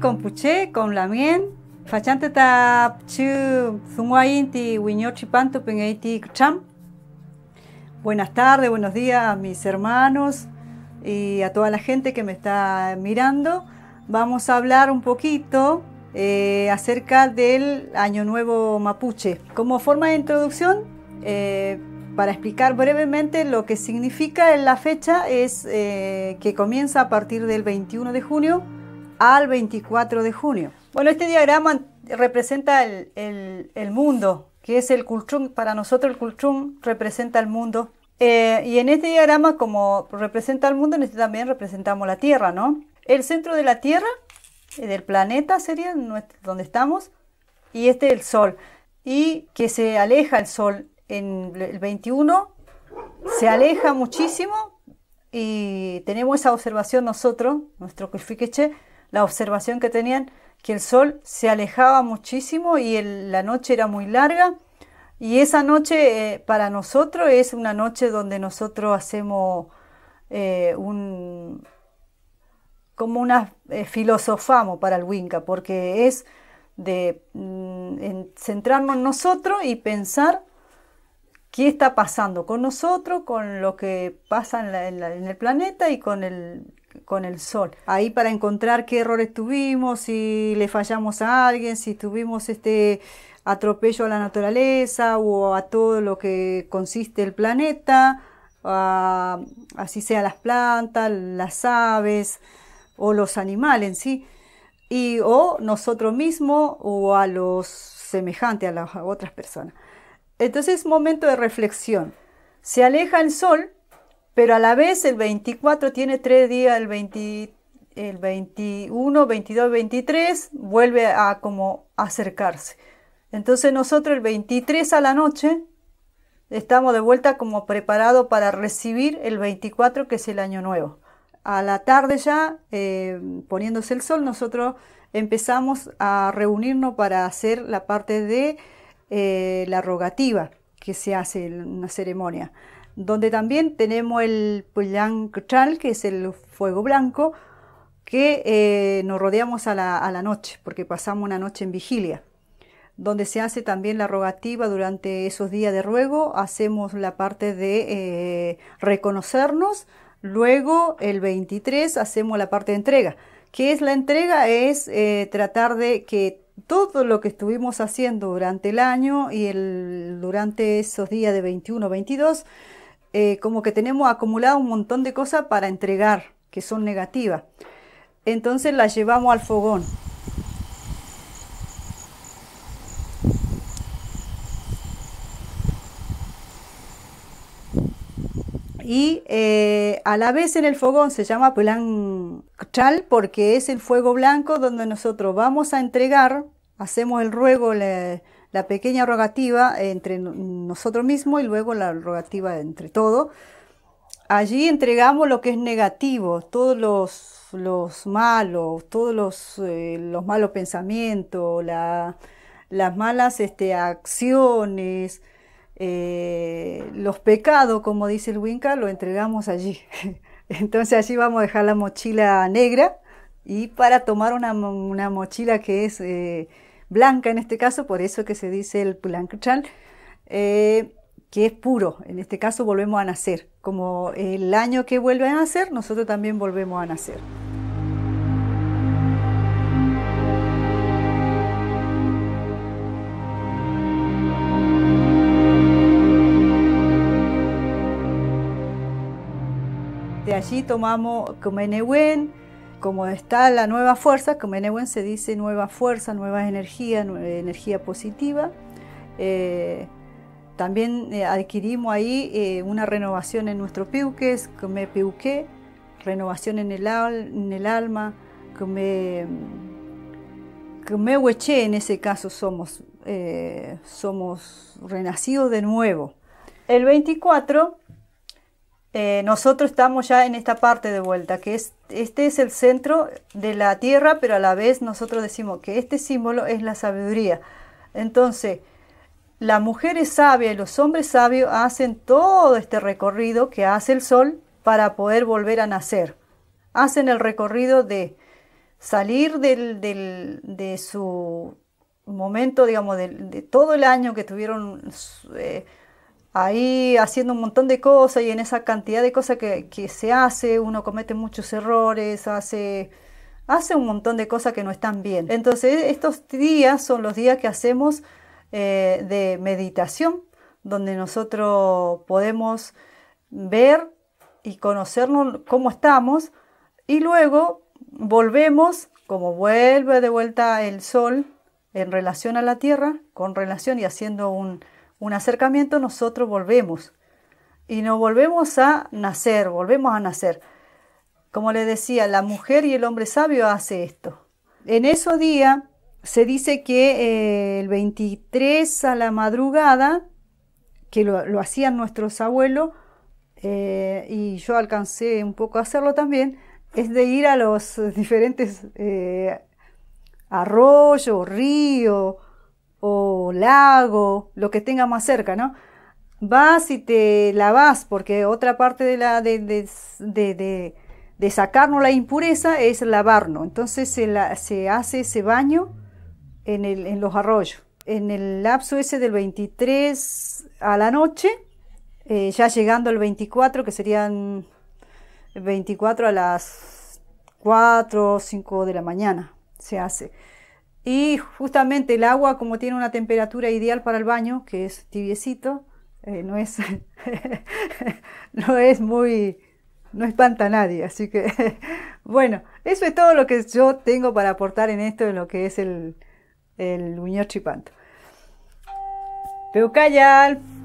Compuche, con la fachante ta Buenas tardes, buenos días a mis hermanos y a toda la gente que me está mirando. Vamos a hablar un poquito eh, acerca del Año Nuevo Mapuche. Como forma de introducción, eh, para explicar brevemente lo que significa la fecha, es eh, que comienza a partir del 21 de junio al 24 de junio. Bueno, este diagrama representa el, mundo, que es el Kulchum. Para nosotros el Kulchum representa el mundo. Eh, y en este diagrama, como representa el mundo, en este también representamos la Tierra, ¿no? El centro de la Tierra, eh, del planeta sería donde estamos, y este es el Sol. Y que se aleja el Sol en el 21, se aleja muchísimo y tenemos esa observación nosotros, nuestro Kulfiqueche, la observación que tenían, que el sol se alejaba muchísimo y la noche era muy larga. Y esa noche eh, para nosotros es una noche donde nosotros hacemos eh, un como una eh, filosofamos para el Winca, porque es de mm, centrarnos en nosotros y pensar qué está pasando con nosotros, con lo que pasa en el planeta y con el con el sol. Ahí para encontrar qué errores tuvimos, si le fallamos a alguien, si tuvimos este atropello a la naturaleza o a todo lo que consiste el planeta, así sea las plantas, las aves o los animales sí, y o nosotros mismos o a los semejantes, a las otras personas. Entonces momento de reflexión. Se aleja el sol pero a la vez el 24 tiene tres días, el, 21, 22, 23 vuelve a como acercarse. Entonces nosotros el 23 a la noche estamos de vuelta como preparados para recibir el 24 que es el año nuevo. A la tarde ya, eh, poniéndose el sol, nosotros empezamos a reunirnos para hacer la parte de eh, la rogativa que se hace en una ceremonia donde también tenemos el Puyang Chal, que es el fuego blanco, que eh, nos rodeamos a la, noche, porque pasamos una noche en vigilia, donde se hace también la rogativa durante esos días de ruego, hacemos la parte de eh, reconocernos, luego el 23 hacemos la parte de entrega. ¿Qué es la entrega? Es eh, tratar de que todo lo que estuvimos haciendo durante el año y el, durante esos días de 21-22, eh, como que tenemos acumulado un montón de cosas para entregar, que son negativas. Entonces las llevamos al fogón. y eh, a la vez en el fogón se llama plan chal porque es el fuego blanco donde nosotros vamos a entregar, hacemos el ruego, la pequeña rogativa entre nosotros mismos y luego la rogativa entre todo. Allí entregamos lo que es negativo, todos los, malos, todos los, eh, malos pensamientos, las malas este, acciones, eh, los pecados, como dice el Winca, lo entregamos allí. Entonces allí vamos a dejar la mochila negra y para tomar una, mochila que es... Eh, blanca en este caso, por eso que se dice el plank eh, que es puro. En este caso volvemos a nacer. Como el año que vuelve a nacer, nosotros también volvemos a nacer. De allí tomamos como enewen como está la nueva fuerza, como en Ewen se dice nueva fuerza, nueva energía, energía positiva, eh, también eh, adquirimos ahí eh, una renovación en nuestro es como piuque, renovación en el, en el alma, como, como en ese caso somos, somos renacidos de nuevo. El 24 eh, nosotros estamos ya en esta parte de vuelta, que es, este es el centro de la tierra, pero a la vez nosotros decimos que este símbolo es la sabiduría. Entonces, las mujeres sabia y los hombres sabios hacen todo este recorrido que hace el sol para poder volver a nacer. Hacen el recorrido de salir del, de su momento, digamos, de, todo el año que tuvieron eh, ahí haciendo un montón de cosas y en esa cantidad de cosas que, se hace, uno comete muchos errores, hace hace un montón de cosas que no están bien. Entonces, estos días son los días que hacemos eh, de meditación, donde nosotros podemos ver y conocernos cómo estamos y luego volvemos, como vuelve de vuelta el sol en relación a la tierra, con relación y haciendo un, un acercamiento, nosotros volvemos. Y nos volvemos a nacer, volvemos a nacer. Como le decía, la mujer y el hombre sabio hace esto. En esos día se dice que eh, el 23 a la madrugada, que lo, hacían nuestros abuelos, eh, y yo alcancé un poco a hacerlo también, es de ir a los diferentes eh, arroyos, ríos, o lago, lo que tenga más cerca, ¿no? Vas y te lavas, porque otra parte de la de, de, de, sacarnos la impureza es lavarnos. Entonces se, la, se hace ese baño en, el, en los arroyos. En el lapso ese del 23 a la noche, eh, ya llegando al 24, que serían 24 a las 4 o 5 de la mañana, se hace. Y justamente el agua, como tiene una temperatura ideal para el baño, que es tibiecito, eh, no, es, no es muy, no espanta a nadie. Así que, bueno, eso es todo lo que yo tengo para aportar en esto, en lo que es el, el Uñor Chipanto. Peucayal.